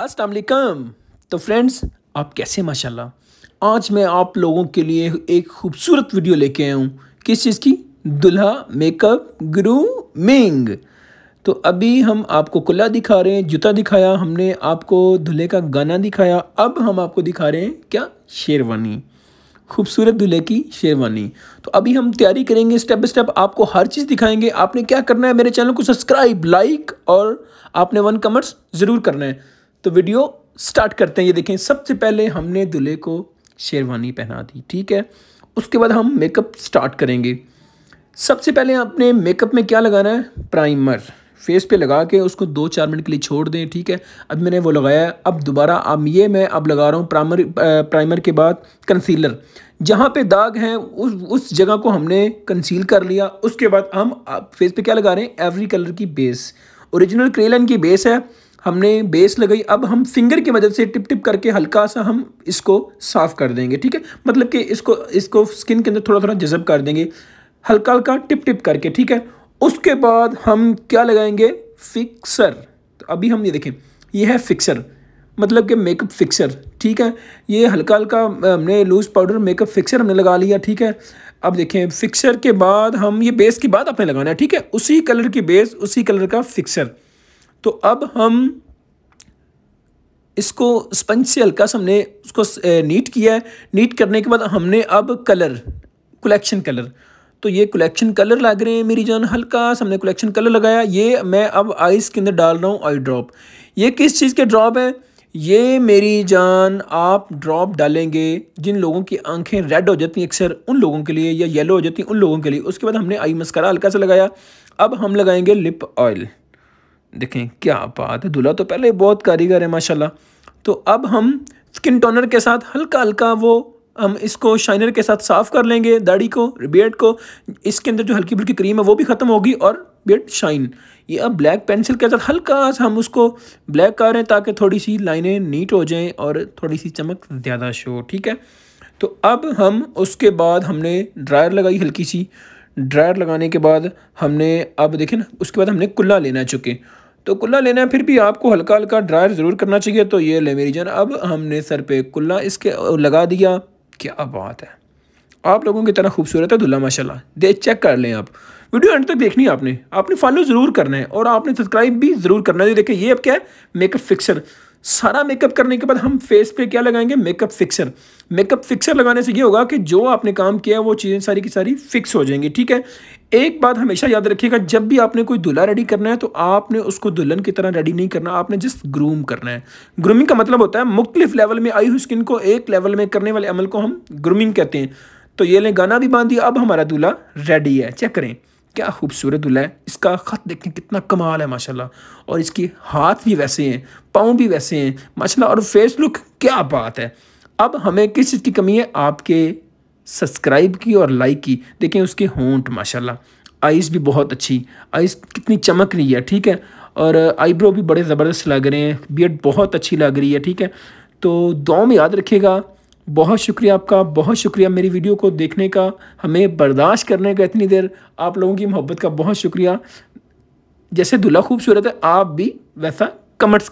असलकम तो फ्रेंड्स आप कैसे माशाल्लाह आज मैं आप लोगों के लिए एक खूबसूरत वीडियो लेके आया हूँ किस चीज़ की दुल्हा मेकअप ग्रूमिंग तो अभी हम आपको कुल्ला दिखा रहे हैं जूता दिखाया हमने आपको दूल्हे का गाना दिखाया अब हम आपको दिखा रहे हैं क्या शेरवानी खूबसूरत दूल्हे की शेरवानी तो अभी हम तैयारी करेंगे स्टेप बाई स्टेप आपको हर चीज़ दिखाएंगे आपने क्या करना है मेरे चैनल को सब्सक्राइब लाइक और आपने वन कमेंट्स ज़रूर करना है तो वीडियो स्टार्ट करते हैं ये देखें सबसे पहले हमने दुल्हे को शेरवानी पहना दी ठीक है उसके बाद हम मेकअप स्टार्ट करेंगे सबसे पहले आपने मेकअप में क्या लगाना है प्राइमर फेस पे लगा के उसको दो चार मिनट के लिए छोड़ दें ठीक है अब मैंने वो लगाया है अब दोबारा अब ये मैं अब लगा रहा हूँ प्राइमर प्राइमर के बाद कंसीलर जहाँ पे दाग हैं उस उस जगह को हमने कंसील कर लिया उसके बाद हम फेस पे क्या लगा रहे हैं एवरी कलर की बेस ओरिजिनल क्रेलन की बेस है हमने बेस लगाई अब हम फिंगर की मदद से टिप टिप करके हल्का सा हम इसको साफ़ कर देंगे ठीक है मतलब कि इसको इसको स्किन के अंदर थोड़ा थोड़ा जजब कर देंगे हल्का हल्का टिप टिप करके ठीक है उसके बाद हम क्या लगाएंगे फिक्सर तो अभी हम ये देखें ये है फिक्सर मतलब कि मेकअप फिक्सर ठीक है ये हल्का हल्का हमने लूज़ पाउडर मेकअप फिक्सर हमने लगा लिया ठीक है अब देखें फिक्सर के बाद हम ये बेस के बाद आपने लगाना है ठीक है उसी कलर की बेस उसी कलर का फिक्सर तो अब हम इसको स्पंज से हल्का सा हमने उसको नीट किया है नीट करने के बाद हमने अब कलर कलेक्शन कलर तो ये कलेक्शन कलर लग रहे हैं मेरी जान हल्का सा हमने कलेक्शन कलर लगाया ये मैं अब आइस के अंदर डाल रहा हूँ आई ड्रॉप ये किस चीज़ के ड्रॉप हैं ये मेरी जान आप ड्रॉप डालेंगे जिन लोगों की आंखें रेड हो जाती हैं अक्सर उन लोगों के लिए या येलो हो जाती हैं उन लोगों के लिए उसके बाद हमने आई मस्करा हल्का सा लगाया अब हम लगाएंगे लिप ऑयल देखें क्या बात है दूल्हा तो पहले बहुत कारीगर है माशाल्लाह तो अब हम स्किन टोनर के साथ हल्का हल्का वो हम इसको शाइनर के साथ साफ़ कर लेंगे दाढ़ी को बियड को इसके अंदर जो हल्की फुल्की क्रीम है वो भी ख़त्म होगी और बियर्ड शाइन ये अब ब्लैक पेंसिल के साथ हल्का सा हम उसको ब्लैक कर रहे हैं ताकि थोड़ी सी लाइनें नीट हो जाएं और थोड़ी सी चमक ज़्यादा शो ठीक है तो अब हम उसके बाद हमने ड्रायर लगाई हल्की सी ड्रायर लगाने के बाद हमने अब देखें ना उसके बाद हमने कुल्ला लेना चुके तो कुल्ला लेना है फिर भी आपको हल्का हल्का ड्रायर ज़रूर करना चाहिए तो ये ले मेरी जान अब हमने सर पे कुल्ला इसके लगा दिया क्या बात है आप लोगों की तरह खूबसूरत है दुल्ला माशाल्लाह दे चेक कर लें आप वीडियो एंड तक देखनी है आपने आपने फॉलो ज़रूर करना है और आपने सब्सक्राइब भी ज़रूर करना है देखिए ये अब क्या है मेकअप फिक्सर सारा मेकअप करने के बाद हम फेस पे क्या लगाएंगे मेकअप फिक्सर मेकअप फिक्सर लगाने से ये होगा कि जो आपने काम किया है वो चीज़ें सारी की सारी फिक्स हो जाएंगी ठीक है एक बात हमेशा याद रखिएगा जब भी आपने कोई दुल्हा रेडी करना है तो आपने उसको दुल्हन की तरह रेडी नहीं करना आपने जस्ट ग्रूम करना है ग्रूमिंग का मतलब होता है मुख्तलिफ लेवल में आई हुई स्किन को एक लेवल में करने वाले अमल को हम ग्रूमिंग कहते हैं तो ये लें गाना भी बांध दिया अब हमारा दूल्हा रेडी है चेक करें क्या खूबसूरत दुल्हा है इसका ख़त देखें कितना कमाल है माशाल्लाह और इसकी हाथ भी वैसे हैं पाँव भी वैसे हैं माशाल्लाह और फेस लुक क्या बात है अब हमें किस चीज़ की कमी है आपके सब्सक्राइब की और लाइक की देखें उसके होंट माशाल्लाह आइज़ भी बहुत अच्छी आइज़ कितनी चमक रही है ठीक है और आईब्रो भी बड़े ज़बरदस्त लग रहे हैं बियड बहुत अच्छी लग रही है ठीक है तो दो में याद रखिएगा बहुत शुक्रिया आपका बहुत शुक्रिया मेरी वीडियो को देखने का हमें बर्दाश्त करने का इतनी देर आप लोगों की मोहब्बत का बहुत शुक्रिया जैसे दुल्हा खूबसूरत है आप भी वैसा कमेंट्स